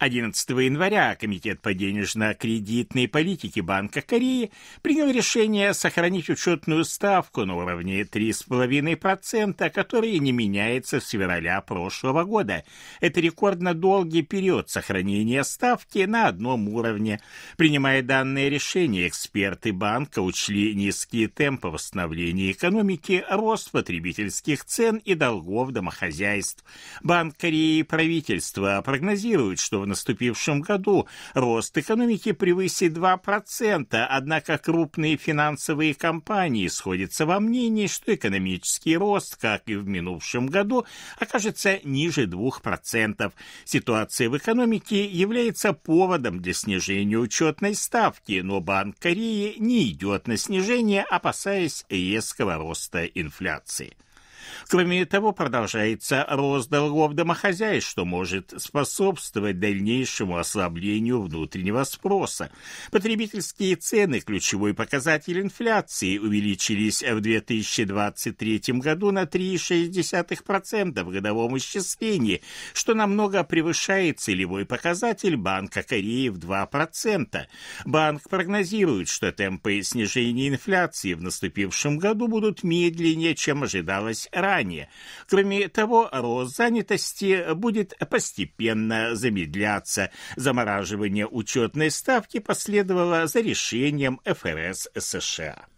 11 января Комитет по денежно-кредитной политике Банка Кореи принял решение сохранить учетную ставку на уровне 3,5%, которая не меняется с февраля прошлого года. Это рекордно долгий период сохранения ставки на одном уровне. Принимая данное решение, эксперты банка учли низкие темпы восстановления экономики, рост потребительских цен и долгов домохозяйств. Банк Кореи и правительство прогнозируют, что в наступившем году рост экономики превысит 2%, однако крупные финансовые компании сходятся во мнении, что экономический рост, как и в минувшем году, окажется ниже 2%. Ситуация в экономике является поводом для снижения учетной ставки, но Банк Кореи не идет на снижение, опасаясь резкого роста инфляции. Кроме того, продолжается рост долгов домохозяйств, что может способствовать дальнейшему ослаблению внутреннего спроса. Потребительские цены, ключевой показатель инфляции, увеличились в 2023 году на 3,6% в годовом исчислении, что намного превышает целевой показатель Банка Кореи в 2%. Банк прогнозирует, что темпы снижения инфляции в наступившем году будут медленнее, чем ожидалось ранее. Кроме того, рост занятости будет постепенно замедляться. Замораживание учетной ставки последовало за решением ФРС США.